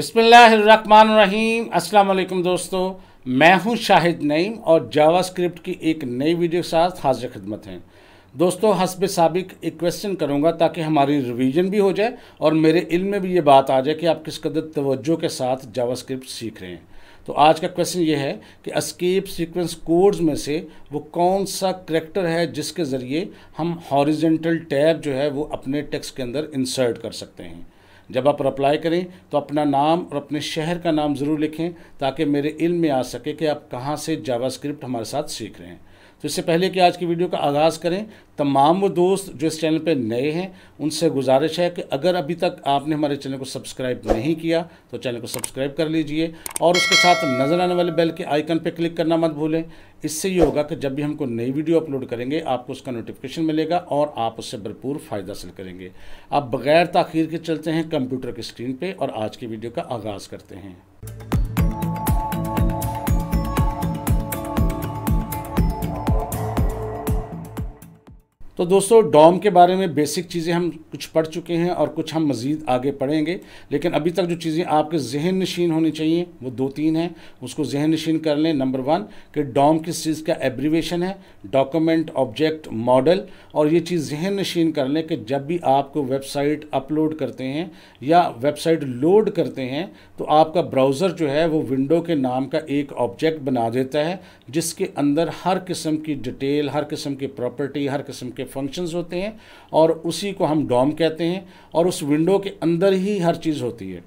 बिसमीम अस्सलाम दोस्तों मैं हूं शाहिद नईम और जावास्क्रिप्ट की एक नई वीडियो के साथ हाजिर खदमत हैं दोस्तों हसब सबक एक क्वेश्चन करूंगा ताकि हमारी रिवीजन भी हो जाए और मेरे इल्म में भी ये बात आ जाए कि आप किस कदर तवज्जो के साथ जावास्क्रिप्ट सीख रहे हैं तो आज का क्वेश्चन ये है कि अस्केप सीक्वेंस कोड्स में से वो कौन सा करेक्टर है जिसके ज़रिए हम हॉरिजेंटल टैब जो है वो अपने टेक्स्ट के अंदर इंसर्ट कर सकते हैं जब आप अप्लाई करें तो अपना नाम और अपने शहर का नाम ज़रूर लिखें ताकि मेरे इल्म में आ सके कि आप कहाँ से जावा हमारे साथ सीख रहे हैं तो इससे पहले कि आज की वीडियो का आगाज़ करें तमाम वो दोस्त जो इस चैनल पर नए हैं उनसे गुजारिश है कि अगर अभी तक आपने हमारे चैनल को सब्सक्राइब नहीं किया तो चैनल को सब्सक्राइब कर लीजिए और उसके साथ नज़र आने वाले बेल के आइकन पर क्लिक करना मत भूलें इससे ये होगा कि जब भी हमको नई वीडियो अपलोड करेंगे आपको उसका नोटिफिकेशन मिलेगा और आप उससे भरपूर फ़ायदा हासिल करेंगे आप बग़ैर तखिर के चलते हैं कंप्यूटर की स्क्रीन पर और आज की वीडियो का आगाज़ करते हैं तो दोस्तों डॉम के बारे में बेसिक चीज़ें हम कुछ पढ़ चुके हैं और कुछ हम मज़ीद आगे पढ़ेंगे लेकिन अभी तक जो चीज़ें आपके जहन नशीन होनी चाहिए वो दो तीन हैं उसको जहन नशीन कर लें नंबर वन कि डॉम किस चीज़ का एब्रीवेशन है डॉक्यूमेंट ऑब्जेक्ट मॉडल और ये चीज़ जहन नशीन कर लें कि जब भी आपको वेबसाइट अपलोड करते हैं या वेबसाइट लोड करते हैं तो आपका ब्राउज़र जो है वो विंडो के नाम का एक ऑब्जेक्ट बना देता है जिसके अंदर हर किस्म की डिटेल हर किस्म की प्रॉपर्टी हर किस्म के फंक्शंस होते हैं और उसी को हम डॉम कहते हैं और उस विंडो के अंदर ही हर चीज़ होती है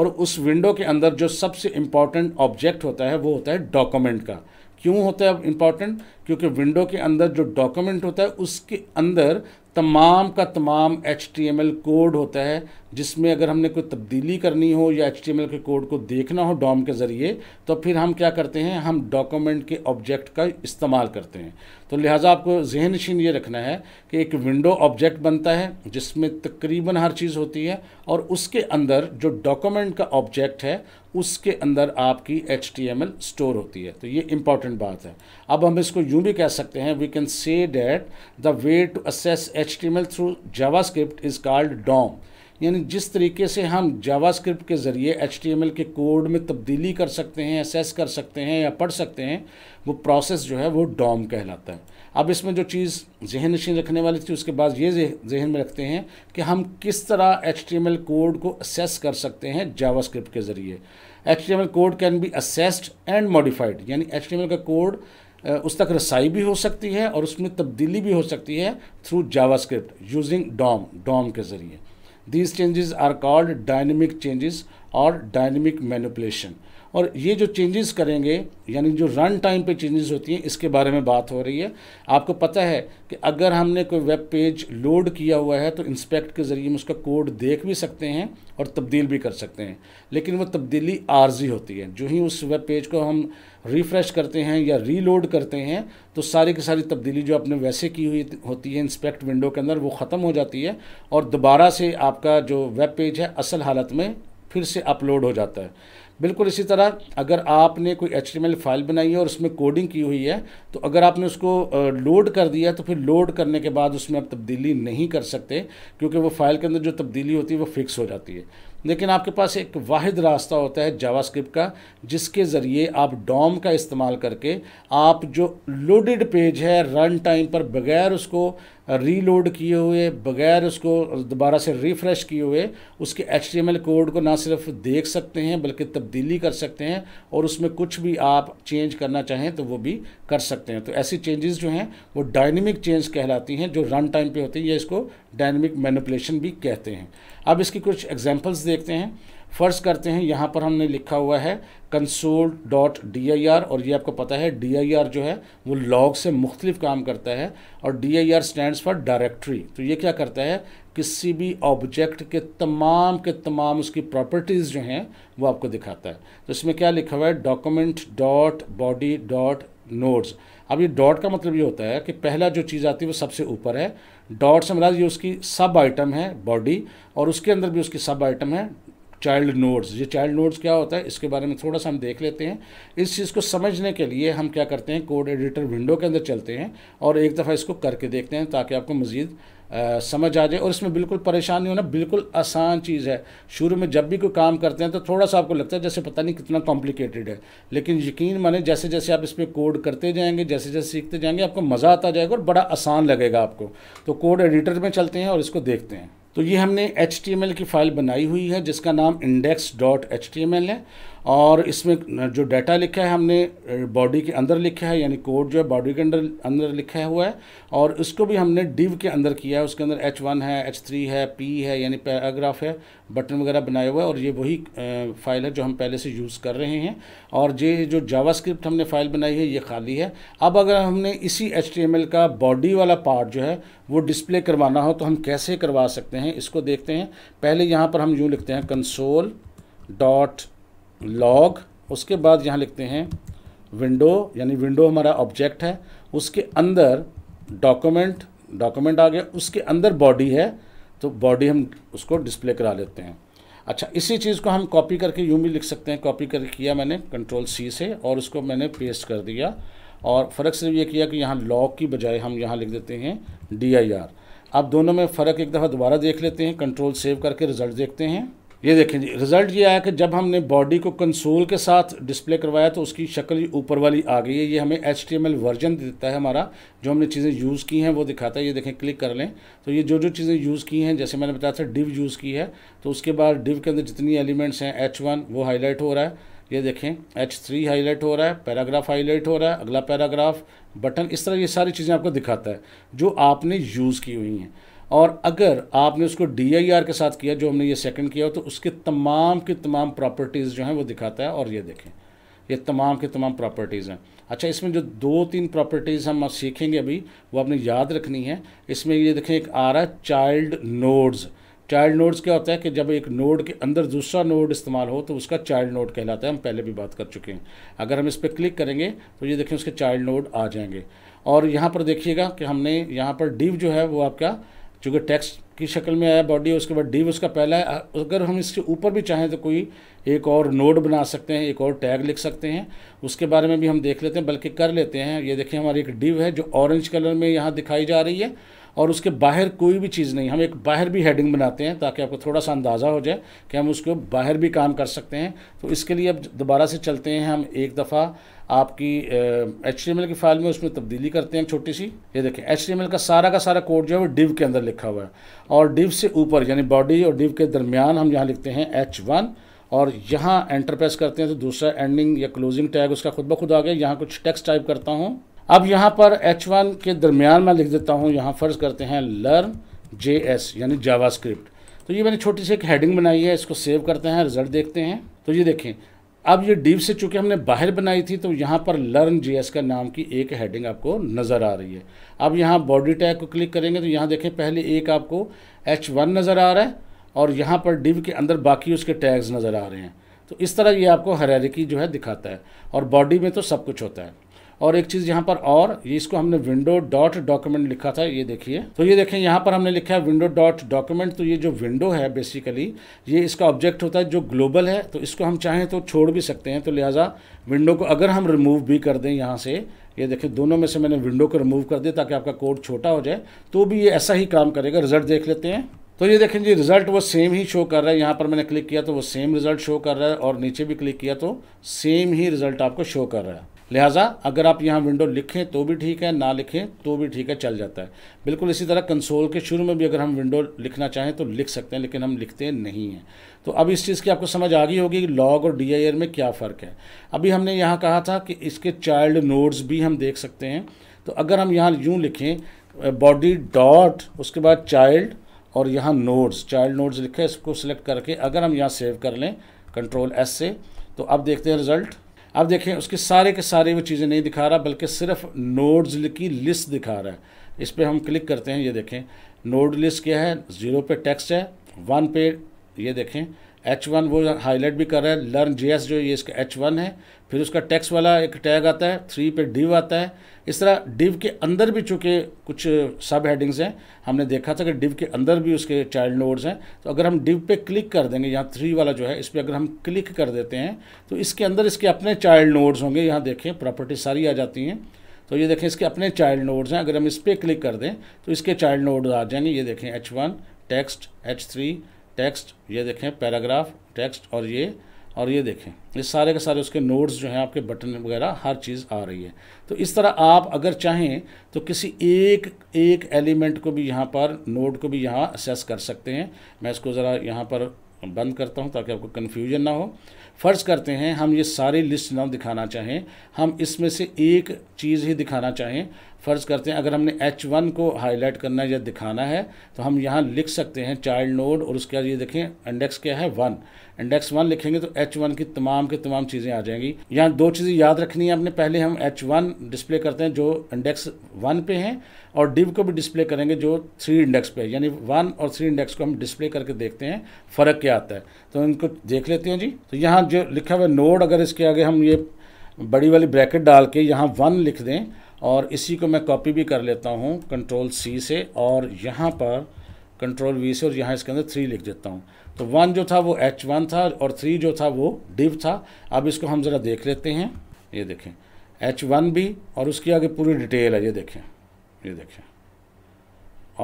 और उस विंडो के अंदर जो सबसे इम्पॉर्टेंट ऑब्जेक्ट होता है वो होता है डॉक्यूमेंट का क्यों होता है इम्पॉर्टेंट क्योंकि विंडो के अंदर जो डॉक्यूमेंट होता है उसके अंदर तमाम का तमाम एच कोड होता है जिसमें अगर हमने कोई तब्दीली करनी हो या एच के कोड को देखना हो डॉम के ज़रिए तो फिर हम क्या करते हैं हम डॉक्यूमेंट के ऑब्जेक्ट का इस्तेमाल करते हैं तो लिहाजा आपको जहन नशीन ये रखना है कि एक विंडो ऑब्जेक्ट बनता है जिसमें तकरीबन हर चीज़ होती है और उसके अंदर जो डॉक्यूमेंट का ऑब्जेक्ट है उसके अंदर आपकी एच स्टोर होती है तो ये इंपॉर्टेंट बात है अब हम इसको यूँ भी कह सकते हैं we can say that the way to access H through JavaScript is called DOM यानी जिस तरीके से हम जावास्क्रिप्ट के ज़रिए एच के कोड में तब्दीली कर सकते हैं एसेस कर सकते हैं या पढ़ सकते हैं वो प्रोसेस जो है वो डॉम कहलाता है अब इसमें जो चीज़ जहन नशीन रखने वाली थी उसके बाद ये जहन में रखते हैं कि हम किस तरह एच कोड को असेस कर सकते हैं जावास्क्रिप्ट के ज़रिए H code can be accessed and modified यानी एच का कोड उस तक रसाई भी हो सकती है और उसमें तब्दीली भी हो सकती है through JavaScript using DOM DOM के ज़रिए These changes are called dynamic changes or dynamic manipulation. और ये जो चेंजेस करेंगे यानी जो रन टाइम पे चेंजेस होती हैं इसके बारे में बात हो रही है आपको पता है कि अगर हमने कोई वेब पेज लोड किया हुआ है तो इंस्पेक्ट के ज़रिए हम उसका कोड देख भी सकते हैं और तब्दील भी कर सकते हैं लेकिन वो तब्दीली आर्जी होती है जो ही उस वेब पेज को हम रिफ़्रेश करते हैं या रीलोड करते हैं तो सारी की सारी तब्दीली जो आपने वैसे की हुई होती है इंस्पेक्ट विंडो के अंदर वो ख़त्म हो जाती है और दोबारा से आपका जो वेब पेज है असल हालत में फिर से अपलोड हो जाता है बिल्कुल इसी तरह अगर आपने कोई एच फाइल बनाई है और उसमें कोडिंग की हुई है तो अगर आपने उसको लोड कर दिया तो फिर लोड करने के बाद उसमें आप तब्दीली नहीं कर सकते क्योंकि वो फ़ाइल के अंदर जो तब्दीली होती है वो फिक्स हो जाती है लेकिन आपके पास एक वाहिद रास्ता होता है जावास्क्रिप्ट का जिसके ज़रिए आप डॉम का इस्तेमाल करके आप जो लोडेड पेज है रन टाइम पर बगैर उसको रीलोड किए हुए बगैर उसको दोबारा से रिफ़्रेश किए हुए उसके एच कोड को ना सिर्फ देख सकते हैं बल्कि तब्दीली कर सकते हैं और उसमें कुछ भी आप चेंज करना चाहें तो वो भी कर सकते हैं तो ऐसी चेंजेस जो हैं वो डायनेमिक चेंज कहलाती हैं जो रन टाइम पे होती है या इसको डायनेमिक मैनिपुलेशन भी कहते हैं अब इसकी कुछ एग्जाम्पल्स देखते हैं फ़र्ज़ करते हैं यहाँ पर हमने लिखा हुआ है console dot D I R और ये आपको पता है डी आई आर जो है वो लॉग से मुख्तलिफ काम करता है और D I R stand for directory तो ये क्या करता है किसी भी ऑब्जेक्ट के तमाम के तमाम उसकी प्रॉपर्टीज़ जो हैं वो आपको दिखाता है तो इसमें क्या लिखा हुआ है document dot body dot nodes अब ये डॉट का मतलब ये होता है कि पहला जो चीज़ आती है वो सबसे ऊपर है डॉट से मिला मतलब ये उसकी सब आइटम है बॉडी और उसके अंदर भी उसकी सब आइटम है चाइल्ड नोड्स ये चाइल्ड नोड्स क्या होता है इसके बारे में थोड़ा सा हम देख लेते हैं इस चीज़ को समझने के लिए हम क्या करते हैं कोड एडिटर विंडो के अंदर चलते हैं और एक दफ़ा इसको करके देखते हैं ताकि आपको मज़ीद समझ आ जाए और इसमें बिल्कुल परेशान नहीं होना बिल्कुल आसान चीज़ है शुरू में जब भी कोई काम करते हैं तो थोड़ा सा आपको लगता है जैसे पता नहीं कितना कॉम्प्लिकेटेड है लेकिन यकीन माने जैसे जैसे आप इस पर कोड करते जाएंगे जैसे जैसे सीखते जाएंगे आपको मज़ा आता जाएगा और बड़ा आसान लगेगा आपको तो कोड एडिटर में चलते हैं और इसको देखते हैं तो ये हमने एच की फ़ाइल बनाई हुई है जिसका नाम इंडेक्स डॉट एच है और इसमें जो डाटा लिखा है हमने बॉडी के अंदर लिखा है यानी कोड जो है बॉडी के अंदर अंदर लिखा हुआ है और इसको भी हमने डिव के अंदर किया है उसके अंदर एच वन है एच थ्री है पी है यानी पैराग्राफ है बटन वगैरह बनाया हुआ है और ये वही फाइल है जो हम पहले से यूज़ कर रहे हैं और ये जो जावास्क्रिप्ट हमने फाइल बनाई है ये खाली है अब अगर हमने इसी एच का बॉडी वाला पार्ट जो है वो डिस्प्ले करवाना हो तो हम कैसे करवा सकते हैं इसको देखते हैं पहले यहाँ पर हम यूँ लिखते हैं कंसोल डॉट लॉग उसके बाद यहाँ लिखते हैं विंडो यानी विंडो हमारा ऑब्जेक्ट है उसके अंदर डॉक्यूमेंट डॉक्यूमेंट आ गया उसके अंदर बॉडी है तो बॉडी हम उसको डिस्प्ले करा लेते हैं अच्छा इसी चीज़ को हम कॉपी करके यूँ भी लिख सकते हैं कॉपी करके किया मैंने कंट्रोल सी से और उसको मैंने पेस्ट कर दिया और फ़र्क सिर्फ ये किया कि यहाँ लॉग की बजाय हम यहाँ लिख देते हैं डी आई आर आप दोनों में फ़र्क एक दफ़ा दोबारा देख लेते हैं कंट्रोल सेव करके रिज़ल्ट देखते हैं ये देखें जी रिज़ल्ट ये आया कि जब हमने बॉडी को कंसोल के साथ डिस्प्ले करवाया तो उसकी शक्ल ऊपर वाली आ गई है ये हमें एच वर्जन देता है हमारा जो हमने चीज़ें यूज़ की हैं वो दिखाता है ये देखें क्लिक कर लें तो ये जो जो चीज़ें यूज़ की हैं जैसे मैंने बताया था डिव यूज़ की है तो उसके बाद डिव के अंदर जितनी एलिमेंट्स हैं एच वो हाईलाइट हो रहा है ये देखें एच थ्री हाईलाइट हो रहा है पैराग्राफ हाईलाइट हो रहा है अगला पैराग्राफ बटन इस तरह ये सारी चीज़ें आपको दिखाता है जो आपने यूज़ की हुई हैं और अगर आपने उसको डी के साथ किया जो हमने ये सेकंड किया तो उसके तमाम की तमाम प्रॉपर्टीज़ जो हैं वो दिखाता है और ये देखें ये तमाम के तमाम प्रॉपर्टीज़ हैं अच्छा इसमें जो दो तीन प्रॉपर्टीज़ हम सीखेंगे अभी वो आपने याद रखनी है इसमें ये देखें एक आ रहा है चाइल्ड नोड्स चाइल्ड नोड्स क्या होता है कि जब एक नोड के अंदर दूसरा नोड इस्तेमाल हो तो उसका चाइल्ड नोड कहलाता है हम पहले भी बात कर चुके हैं अगर हम इस पर क्लिक करेंगे तो ये देखें उसके चाइल्ड नोड आ जाएंगे और यहाँ पर देखिएगा कि हमने यहाँ पर डिव जो है वो आपका चूँकि टैक्स की शक्ल में आया बॉडी है उसके बाद डिव उसका पहला है अगर हम इसके ऊपर भी चाहें तो कोई एक और नोड बना सकते हैं एक और टैग लिख सकते हैं उसके बारे में भी हम देख लेते हैं बल्कि कर लेते हैं ये देखिए हमारी एक डिव है जो ऑरेंज कलर में यहाँ दिखाई जा रही है और उसके बाहर कोई भी चीज़ नहीं हम एक बाहर भी हेडिंग बनाते हैं ताकि आपको थोड़ा सा अंदाज़ा हो जाए कि हम उसको बाहर भी काम कर सकते हैं तो इसके लिए अब दोबारा से चलते हैं हम एक दफ़ा आपकी एच की फाइल में उसमें तब्दीली करते हैं छोटी सी ये देखें एच का सारा का सारा कोड जो है वो डिव के अंदर लिखा हुआ है और डिव से ऊपर यानी बॉडी और डिव के दरमियान हम यहाँ लिखते हैं एच और यहाँ एंटरप्रेस करते हैं तो दूसरा एंडिंग या क्लोजिंग टैग उसका खुद ब खुद आ गया यहाँ कुछ टेक्स्ट टाइप करता हूँ अब यहाँ पर एच वन के दरमियान मैं लिख देता हूँ यहाँ फ़र्ज़ करते हैं लर्न जे एस यानी जावा स्क्रिप्ट तो ये मैंने छोटी सी एक हेडिंग बनाई है इसको सेव करते हैं रिज़ल्ट देखते हैं तो ये देखें अब ये डीप से चूँकि हमने बाहर बनाई थी तो यहाँ पर लर्न जे एस का नाम की एक हेडिंग आपको नज़र आ रही है अब यहाँ बॉडी टैग को क्लिक करेंगे तो यहाँ देखें पहले एक आपको एच वन नज़र आ रहा है और यहाँ पर डिव के अंदर बाकी उसके टैग्स नज़र आ रहे हैं तो इस तरह ये आपको की जो है दिखाता है और बॉडी में तो सब कुछ होता है और एक चीज़ यहाँ पर और इसको हमने विंडो डॉट डॉक्यूमेंट लिखा था ये देखिए तो ये देखें यहाँ पर हमने लिखा है विंडो डॉट डॉक्यूमेंट तो ये जो विंडो है बेसिकली ये इसका ऑब्जेक्ट होता है जो ग्लोबल है तो इसको हम चाहें तो छोड़ भी सकते हैं तो लिहाजा विंडो को अगर हम रिमूव भी कर दें यहाँ से ये देखिए दोनों में से मैंने विंडो को रिमूव कर दिया ताकि आपका कोड छोटा हो जाए तो भी ये ऐसा ही काम करेगा रिजल्ट देख लेते हैं तो ये देखें जी रिजल्ट वो सेम ही शो कर रहा है यहाँ पर मैंने क्लिक किया तो वो सेम रिजल्ट शो कर रहा है और नीचे भी क्लिक किया तो सेम ही रिजल्ट आपको शो कर रहा है लिहाजा अगर आप यहाँ विंडो लिखें तो भी ठीक है ना लिखें तो भी ठीक है चल जाता है बिल्कुल इसी तरह कंसोल के शुरू में भी अगर हम विंडो लिखना चाहें तो लिख सकते हैं लेकिन हम लिखते नहीं हैं तो अब इस चीज़ की आपको समझ आ गई होगी कि लॉग और डी में क्या फ़र्क है अभी हमने यहाँ कहा था कि इसके चाइल्ड नोड्स भी हम देख सकते हैं तो अगर हम यहाँ यूँ लिखें बॉडी डॉट उसके बाद चाइल्ड और यहाँ नोड्स चाइल्ड नोड्स लिखे इसको सेलेक्ट करके अगर हम यहाँ सेव कर लें कंट्रोल एस से तो अब देखते हैं रिज़ल्ट अब देखें उसके सारे के सारे वो चीज़ें नहीं दिखा रहा बल्कि सिर्फ नोड्स की लिस्ट दिखा रहा है इस पर हम क्लिक करते हैं ये देखें नोड लिस्ट क्या है ज़ीरो पे टेक्स्ट है वन पे ये देखें एच वन वो हाईलाइट भी कर रहा है लर्न जे एस जो ये इसका एच वन है फिर उसका टैक्स वाला एक टैग आता है थ्री पे डिव आता है इस तरह डिव के अंदर भी चूँकि कुछ सब हेडिंग्स हैं हमने देखा था कि डिव के अंदर भी उसके चाइल्ड नोड्स हैं तो अगर हम डिव पे क्लिक कर देंगे यहाँ थ्री वाला जो है इस पर अगर हम क्लिक कर देते हैं तो इसके अंदर इसके अपने चाइल्ड नोड्स होंगे यहाँ देखें प्रॉपर्टी सारी आ जाती हैं तो ये देखें इसके अपने चाइल्ड नोड्स हैं अगर हम इस पर क्लिक कर दें तो इसके चाइल्ड नोड आ जाएंगे ये देखें H one text H three text ये देखें पैराग्राफ टेक्स्ट और ये और ये देखें ये सारे के सारे उसके नोट्स जो हैं आपके बटन वगैरह हर चीज़ आ रही है तो इस तरह आप अगर चाहें तो किसी एक एक एलिमेंट को भी यहाँ पर नोट को भी यहाँ असेस कर सकते हैं मैं इसको ज़रा यहाँ पर बंद करता हूँ ताकि आपको कन्फ्यूजन ना हो फ़र्ज़ करते हैं हम ये सारी लिस्ट ना दिखाना चाहें हम इसमें से एक चीज़ ही दिखाना चाहें फ़र्ज़ करते हैं अगर हमने एच वन को हाईलाइट करना है या दिखाना है तो हम यहाँ लिख सकते हैं चाइल्ड नोड और उसके बाद ये देखें इंडेक्स क्या है वन इंडेक्स वन लिखेंगे तो एच वन की तमाम के तमाम चीज़ें आ जाएंगी यहाँ दो चीज़ें याद रखनी है अपने पहले हम एच वन डिस्प्ले करते हैं जो इंडेक्स वन पे हैं और डिव को भी डिस्प्ले करेंगे जो थ्री इंडेक्स पे यानी वन और थ्री इंडेक्स को हम डिस्प्ले करके देखते हैं फ़र्क क्या आता है तो इनको देख लेते हैं जी तो यहाँ जो लिखा हुआ नोड अगर इसके आगे हम ये बड़ी वाली ब्रैकेट डाल के यहाँ वन लिख दें और इसी को मैं कॉपी भी कर लेता हूँ कंट्रोल सी से और यहाँ पर कंट्रोल वी से और यहाँ इसके अंदर थ्री लिख देता हूँ तो वन जो था वो एच वन था और थ्री जो था वो डिव था अब इसको हम ज़रा देख लेते हैं ये देखें एच वन भी और उसकी आगे पूरी डिटेल है ये देखें ये देखें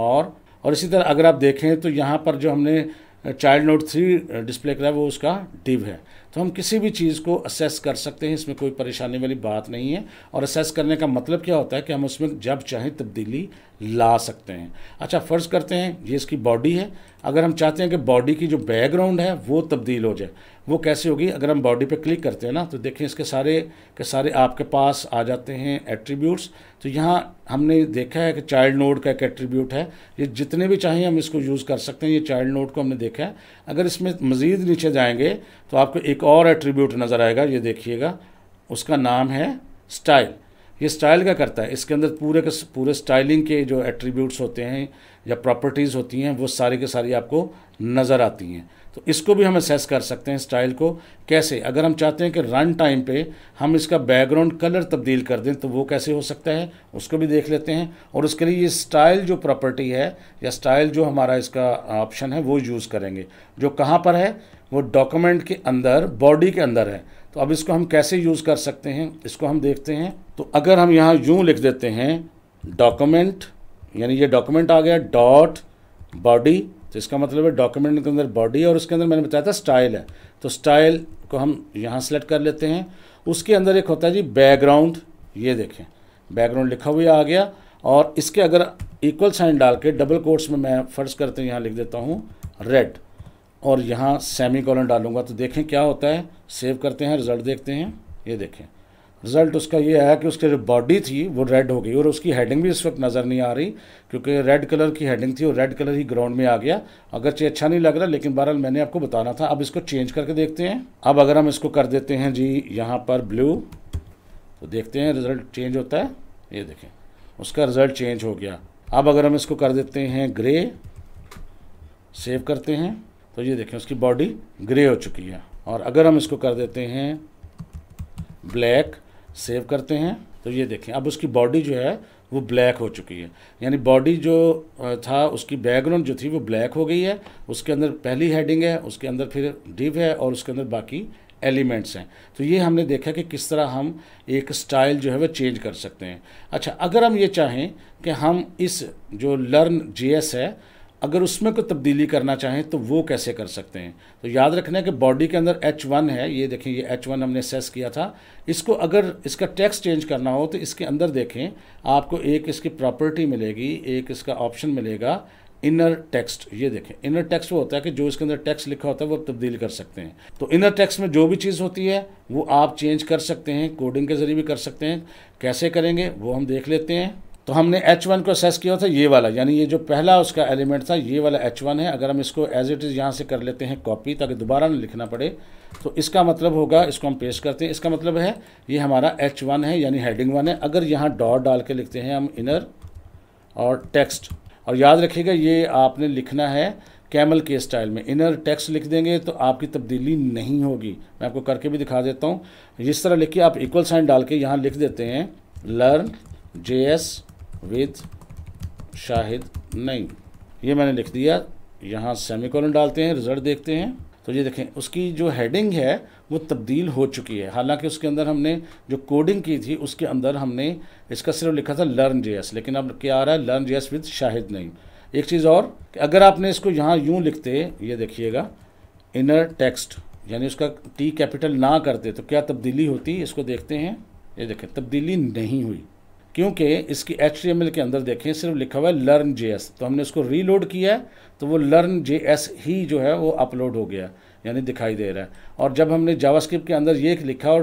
और और इसी तरह अगर आप देखें तो यहाँ पर जो हमने चाइल्ड नोट थ्री डिस्प्ले करा वो उसका डिव है तो हम किसी भी चीज़ को असेस कर सकते हैं इसमें कोई परेशानी वाली बात नहीं है और असेस करने का मतलब क्या होता है कि हम उसमें जब चाहें तब्दीली ला सकते हैं अच्छा फ़र्ज़ करते हैं ये इसकी बॉडी है अगर हम चाहते हैं कि बॉडी की जो बैकग्राउंड है वो तब्दील हो जाए वो कैसे होगी अगर हम बॉडी पे क्लिक करते हैं ना तो देखें इसके सारे के सारे आपके पास आ जाते हैं एट्रीब्यूट्स तो यहाँ हमने देखा है कि चाइल्ड नोड का एक एट्रीब्यूट है ये जितने भी चाहिए हम इसको यूज़ कर सकते हैं ये चाइल्ड नोड को हमने देखा है अगर इसमें मज़ीद नीचे जाएंगे तो आपको एक और एट्रीब्यूट नज़र आएगा ये देखिएगा उसका नाम है स्टाइल ये स्टाइल का करता है इसके अंदर पूरे के पूरे स्टाइलिंग के जो एट्रीब्यूट्स होते हैं या प्रॉपर्टीज़ होती हैं वो सारे के सारी आपको नज़र आती हैं तो इसको भी हम असेस कर सकते हैं स्टाइल को कैसे अगर हम चाहते हैं कि रन टाइम पे हम इसका बैकग्राउंड कलर तब्दील कर दें तो वो कैसे हो सकता है उसको भी देख लेते हैं और उसके लिए ये स्टाइल जो प्रॉपर्टी है या स्टाइल जो हमारा इसका ऑप्शन है वो यूज़ करेंगे जो कहाँ पर है वो डॉक्यूमेंट के अंदर बॉडी के अंदर है तो अब इसको हम कैसे यूज़ कर सकते हैं इसको हम देखते हैं तो अगर हम यहाँ यूँ लिख देते हैं डॉक्यूमेंट यानी ये डॉक्यूमेंट आ गया डॉट बॉडी तो इसका मतलब है डॉक्यूमेंट के अंदर बॉडी और उसके अंदर मैंने बताया था स्टाइल है तो स्टाइल को हम यहाँ सेलेक्ट कर लेते हैं उसके अंदर एक होता है जी बैकग्राउंड ये देखें बैकग्राउंड लिखा हुआ आ गया और इसके अगर इक्वल साइन डाल के डबल कोर्स में मैं फर्ज करते हैं यहाँ लिख देता हूँ रेड और यहाँ सेमी कॉलन डालूंगा तो देखें क्या होता है सेव करते हैं रिज़ल्ट देखते हैं ये देखें रिज़ल्ट उसका ये आया कि उसकी जो बॉडी थी वो रेड हो गई और उसकी हेडिंग भी इस वक्त नज़र नहीं आ रही क्योंकि रेड कलर की हेडिंग थी और रेड कलर ही ग्राउंड में आ गया अगरचे अच्छा नहीं लग रहा लेकिन बहरहाल मैंने आपको बताना था अब इसको चेंज करके देखते हैं अब अगर हम इसको कर देते हैं जी यहाँ पर ब्लू तो देखते हैं रिज़ल्ट चेंज होता है ये देखें उसका रिज़ल्ट चेंज हो गया अब अगर हम इसको कर देते हैं ग्रे सेव करते हैं तो ये देखें उसकी बॉडी ग्रे हो चुकी है और अगर हम इसको कर देते हैं ब्लैक सेव करते हैं तो ये देखें अब उसकी बॉडी जो है वो ब्लैक हो चुकी है यानी बॉडी जो था उसकी बैकग्राउंड जो थी वो ब्लैक हो गई है उसके अंदर पहली हेडिंग है उसके अंदर फिर डिव है और उसके अंदर बाकी एलिमेंट्स हैं तो ये हमने देखा कि किस तरह हम एक स्टाइल जो है वो चेंज कर सकते हैं अच्छा अगर हम ये चाहें कि हम इस जो लर्न जी है अगर उसमें कोई तब्दीली करना चाहें तो वो कैसे कर सकते हैं तो याद रखना है कि बॉडी के अंदर एच वन है ये देखें ये एच वन हमने सेस किया था इसको अगर इसका टैक्स चेंज करना हो तो इसके अंदर देखें आपको एक इसकी प्रॉपर्टी मिलेगी एक इसका ऑप्शन मिलेगा इनर टेक्स्ट ये देखें इनर टेक्स्ट वो होता है कि जो इसके अंदर टेक्स्ट लिखा होता है वो तब्दील कर सकते हैं तो इनर टेक्स्ट में जो भी चीज़ होती है वो आप चेंज कर सकते हैं कोडिंग के ज़रिए भी कर सकते हैं कैसे करेंगे वो हम देख लेते हैं तो हमने H1 को असेस किया था ये वाला यानी ये जो पहला उसका एलिमेंट था ये वाला H1 है अगर हम इसको एज इट इज़ यहाँ से कर लेते हैं कॉपी ताकि दोबारा ना लिखना पड़े तो इसका मतलब होगा इसको हम पेश करते हैं इसका मतलब है ये हमारा वन है यानी हेडिंग वन है अगर यहाँ डॉट डाल के लिखते हैं हम इनर और टेक्स्ट और याद रखिएगा ये आपने लिखना है कैमल के स्टाइल में इनर टेक्स्ट लिख देंगे तो आपकी तब्दीली नहीं होगी मैं आपको करके भी दिखा देता हूँ इस तरह लिखिए आप इक्वल साइन डाल के यहाँ लिख देते हैं learn J S with Shahid नई ये मैंने लिख दिया यहाँ सेमीकोलन डालते हैं रिजल्ट देखते हैं तो ये देखें उसकी जो हेडिंग है वो तब्दील हो चुकी है हालांकि उसके अंदर हमने जो कोडिंग की थी उसके अंदर हमने इसका सिर्फ लिखा था लर्न जे लेकिन अब क्या आ रहा है लर्न जे विद शाहिद नहीं एक चीज़ और कि अगर आपने इसको यहाँ यूँ लिखते ये देखिएगा इनर टेक्स्ट यानी उसका टी कैपिटल ना करते तो क्या तब्दीली होती इसको देखते हैं ये देखें तब्दीली नहीं हुई क्योंकि इसकी एच के अंदर देखें सिर्फ लिखा हुआ है लर्न जे तो हमने उसको रीलोड किया है तो वो लर्न जे ही जो है वो अपलोड हो गया यानी दिखाई दे रहा है और जब हमने जावास्क्रिप्ट के अंदर ये लिखा और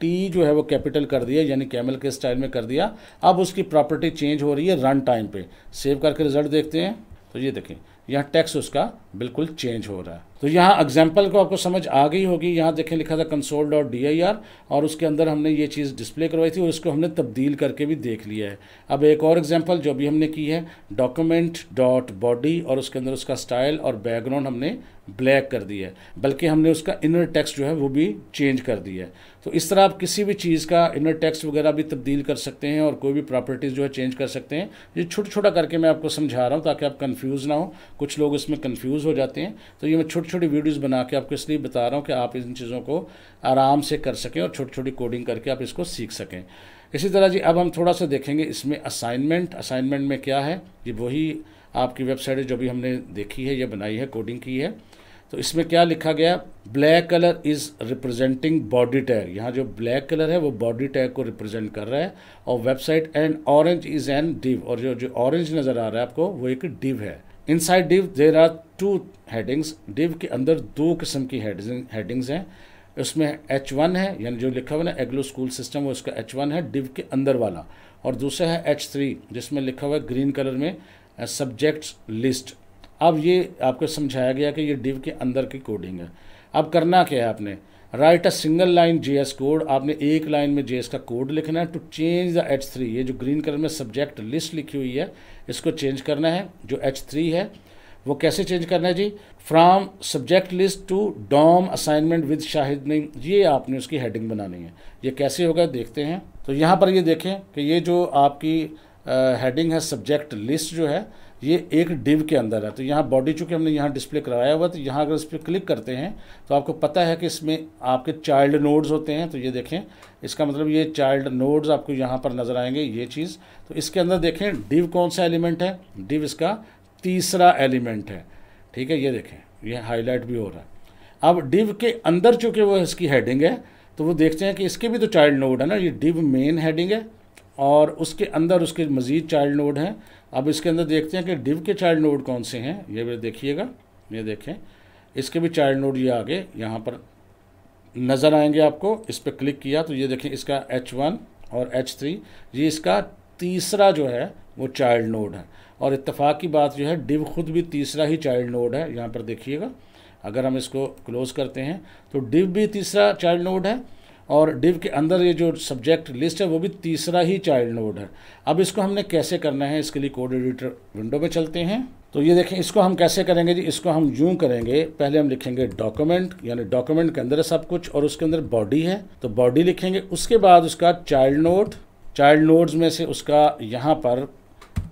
टी जो है वो कैपिटल कर दिया यानी कैमल के स्टाइल में कर दिया अब उसकी प्रॉपर्टी चेंज हो रही है रन टाइम पे सेव करके रिजल्ट देखते हैं तो ये देखें यहाँ टैक्स उसका बिल्कुल चेंज हो रहा है तो यहाँ एग्जाम्पल को आपको समझ आ गई होगी यहाँ देखें लिखा था console dot D I R और उसके अंदर हमने ये चीज़ डिस्प्ले करवाई थी और इसको हमने तब्दील करके भी देख लिया है अब एक और एग्जाम्पल जो भी हमने की है डॉक्यूमेंट डॉट बॉडी और उसके अंदर उसका स्टाइल और बैकग्राउंड हमने ब्लैक कर दिया है बल्कि हमने उसका इनर टेक्स्ट जो है वो भी चेंज कर दिया है तो इस तरह आप किसी भी चीज़ का इनर टेक्स्ट वगैरह भी तब्दील कर सकते हैं और कोई भी प्रॉपर्टीज़ जो है चेंज कर सकते हैं ये छोटा छोटा करके मैं आपको समझा रहा हूँ ताकि आप कन्फ्यूज़ ना हो कुछ लोग इसमें कन्फ्यूज़ हो जाते हैं तो ये मैं छोटे छोटी छोटी वीडियोस बना के आपको इसलिए बता रहा हूँ कि आप इन चीज़ों को आराम से कर सकें और छोटी छोटी कोडिंग करके आप इसको सीख सकें इसी तरह जी अब हम थोड़ा सा देखेंगे इसमें असाइनमेंट असाइनमेंट में क्या है ये वही आपकी वेबसाइट है जो भी हमने देखी है या बनाई है कोडिंग की है तो इसमें क्या लिखा गया black colour is representing body tag यहाँ जो ब्लैक कलर है वो बॉडी टैग को रिप्रेजेंट कर रहा है और website and orange is an div और जो जो ऑरेंज नज़र आ रहा है आपको वो एक डिव है inside div there are two headings div के अंदर दो किस्म की हेडिंग्स हैं उसमें एच वन है यानी जो लिखा हुआ ना एग्लो स्कूल सिस्टम वो उसका एच वन है डिव के अंदर वाला और दूसरा है एच थ्री जिसमें लिखा हुआ है ग्रीन कलर में सब्जेक्ट्स uh, लिस्ट अब ये आपको समझाया गया कि ये डिव के अंदर की कोडिंग है अब करना क्या है आपने write a single line J S code आपने एक लाइन में जे एस का कोड लिखना है to change the H three ये जो ग्रीन कलर में सब्जेक्ट लिस्ट लिखी हुई है इसको चेंज करना है जो एच थ्री है वो कैसे चेंज करना है जी from subject list to DOM assignment with Shahid ने ये आपने उसकी हेडिंग बनानी है ये कैसे होगा देखते हैं तो यहाँ पर ये देखें कि ये जो आपकी हेडिंग है सब्जेक्ट लिस्ट जो है ये एक डिव के अंदर है तो यहाँ बॉडी चूँकि हमने यहाँ डिस्प्ले कराया हुआ तो यहाँ अगर इस पर क्लिक करते हैं तो आपको पता है कि इसमें आपके चाइल्ड नोड्स होते हैं तो ये देखें इसका मतलब ये चाइल्ड नोड्स आपको यहाँ पर नज़र आएंगे ये चीज़ तो इसके अंदर देखें डिव कौन सा एलिमेंट है डिव इसका तीसरा एलिमेंट है ठीक है ये देखें ये हाईलाइट भी हो रहा है अब डिव के अंदर चूँकि वो इसकी हेडिंग है तो वो देखते हैं कि इसके भी तो चाइल्ड नोड है ना ये डिव मेन हेडिंग है और उसके अंदर उसके मज़ीद चाइल्ड नोड हैं अब इसके अंदर देखते हैं कि डिव के चाइल्ड नोड कौन से हैं ये भी देखिएगा ये देखें इसके भी चाइल्ड नोड ये आगे यहाँ पर नज़र आएंगे आपको इस पर क्लिक किया तो ये देखें इसका एच वन और एच थ्री ये इसका तीसरा जो है वो चाइल्ड नोड है और इतफाक़ की बात जो है डिव खुद भी तीसरा ही चाइल्ड नोड है यहाँ पर देखिएगा अगर हम इसको क्लोज़ करते हैं तो डिव भी तीसरा चाइल्ड नोड है और डिव के अंदर ये जो सब्जेक्ट लिस्ट है वो भी तीसरा ही चाइल्ड नोड है अब इसको हमने कैसे करना है इसके लिए कोड एडिटर विंडो पे चलते हैं तो ये देखें इसको हम कैसे करेंगे जी इसको हम यूं करेंगे पहले हम लिखेंगे डॉक्यूमेंट यानी डॉक्यूमेंट के अंदर सब कुछ और उसके अंदर बॉडी है तो बॉडी लिखेंगे उसके बाद उसका चाइल्ड नोड चाइल्ड नोड्स में से उसका यहाँ पर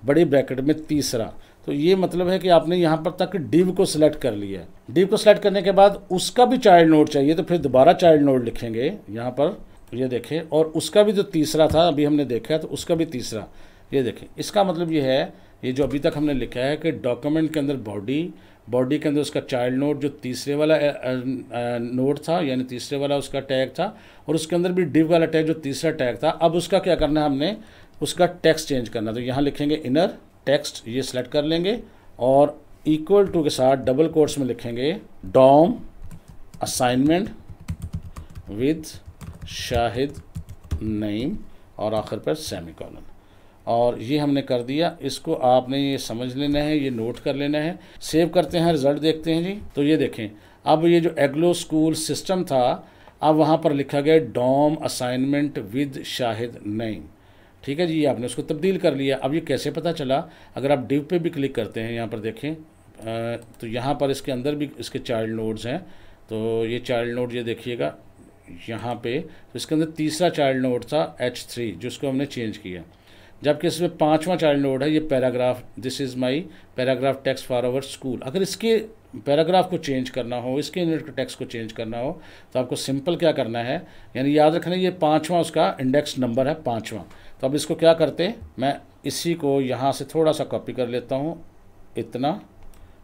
बड़ी ब्रैकेट में तीसरा तो ये मतलब है कि आपने यहाँ पर तक डिव को सिलेक्ट कर लिया है डिव को सिलेक्ट करने के बाद उसका भी चाइल्ड नोड चाहिए तो फिर दोबारा चाइल्ड नोड लिखेंगे यहाँ पर ये देखें और उसका भी जो तीसरा था अभी हमने देखा तो उसका भी तीसरा ये देखें इसका मतलब ये है ये जो अभी तक हमने लिखा है कि डॉक्यूमेंट के अंदर बॉडी बॉडी के अंदर उसका चाइल्ड नोड जो तीसरे वाला नोड था यानी तीसरे वाला उसका टैग था और उसके अंदर भी डिव वाला टैग जो तीसरा टैग था अब उसका क्या करना है हमने उसका टैक्स चेंज करना तो यहाँ लिखेंगे इनर टेक्स्ट ये सिलेक्ट कर लेंगे और इक्वल टू के साथ डबल कोर्ट्स में लिखेंगे DOM assignment with Shahid Naeem और आखिर पर सेमी कॉलन और ये हमने कर दिया इसको आपने ये समझ लेना है ये नोट कर लेना है सेव करते हैं रिज़ल्ट देखते हैं जी तो ये देखें अब ये जो एग्लो स्कूल सिस्टम था अब वहाँ पर लिखा गया DOM assignment with Shahid Naeem ठीक है जी आपने उसको तब्दील कर लिया अब ये कैसे पता चला अगर आप डिव पे भी क्लिक करते हैं यहाँ पर देखें तो यहाँ पर इसके अंदर भी इसके चाइल्ड नोड्स हैं तो ये चाइल्ड नोड ये देखिएगा यहाँ पे तो इसके अंदर तीसरा चाइल्ड नोड था एच थ्री जिसको हमने चेंज किया जबकि इसमें पाँचवा चाइल्ड नोड है ये paragraph this is my paragraph text for our school अगर इसके पैराग्राफ को चेंज करना हो इसके यूनिट टेक्स को चेंज करना हो तो आपको सिंपल क्या करना है यानी याद रखना ये पाँचवा उसका इंडेक्स नंबर है पाँचवा तो अब इसको क्या करते मैं इसी को यहाँ से थोड़ा सा कॉपी कर लेता हूँ इतना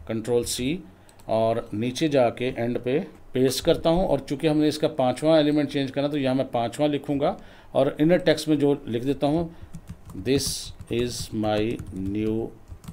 कंट्रोल सी और नीचे जाके एंड पे पेस्ट करता हूँ और चूंकि हमने इसका पांचवा एलिमेंट चेंज करना तो यहाँ मैं पांचवा लिखूँगा और इनर टेक्स्ट में जो लिख देता हूँ this is my new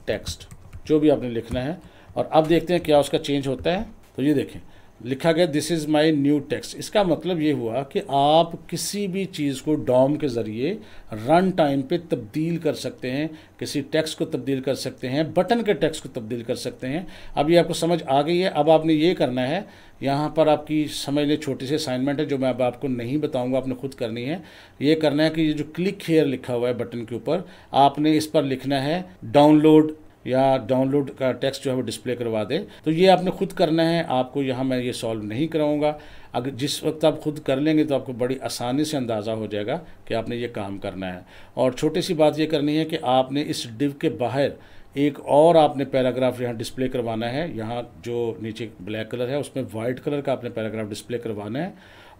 text जो भी आपने लिखना है और अब देखते हैं क्या उसका चेंज होता है तो ये देखें लिखा गया this is my new text इसका मतलब ये हुआ कि आप किसी भी चीज़ को डॉम के ज़रिए रन टाइम पे तब्दील कर सकते हैं किसी टेक्स को तब्दील कर सकते हैं बटन के टेक्स को तब्दील कर सकते हैं अब ये आपको समझ आ गई है अब आपने ये करना है यहाँ पर आपकी समझ लें छोटी सी असाइनमेंट है जो मैं अब आपको नहीं बताऊँगा आपने खुद करनी है ये करना है कि ये जो क्लिक हेयर लिखा हुआ है बटन के ऊपर आपने इस पर लिखना है डाउनलोड या डाउनलोड का टेक्स्ट जो है वो डिस्प्ले करवा दे तो ये आपने खुद करना है आपको यहाँ मैं ये सॉल्व नहीं कराऊंगा अगर जिस वक्त आप खुद कर लेंगे तो आपको बड़ी आसानी से अंदाज़ा हो जाएगा कि आपने ये काम करना है और छोटी सी बात ये करनी है कि आपने इस डिव के बाहर एक और आपने पैराग्राफ यहाँ डिस्प्ले करवाना है यहाँ जो नीचे ब्लैक कलर है उसमें वाइट कलर का आपने पैराग्राफ डिस्प्ले करवाना है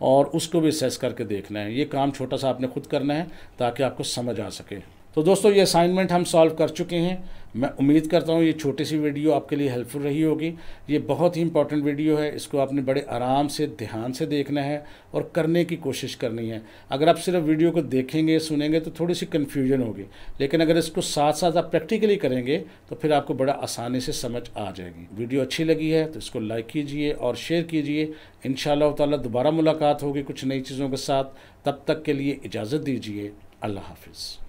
और उसको भी सेस करके देखना है ये काम छोटा सा आपने खुद करना है ताकि आपको समझ आ सके तो दोस्तों ये असाइनमेंट हम सॉल्व कर चुके हैं मैं उम्मीद करता हूँ ये छोटी सी वीडियो आपके लिए हेल्पफुल रही होगी ये बहुत ही इंपॉर्टेंट वीडियो है इसको आपने बड़े आराम से ध्यान से देखना है और करने की कोशिश करनी है अगर आप सिर्फ वीडियो को देखेंगे सुनेंगे तो थोड़ी सी कन्फ्यूजन होगी लेकिन अगर इसको साथ साथ आप प्रैक्टिकली करेंगे तो फिर आपको बड़ा आसानी से समझ आ जाएगी वीडियो अच्छी लगी है तो इसको लाइक कीजिए और शेयर कीजिए इन ताला दोबारा मुलाकात होगी कुछ नई चीज़ों के साथ तब तक के लिए इजाज़त दीजिए अल्लाह हाफिज़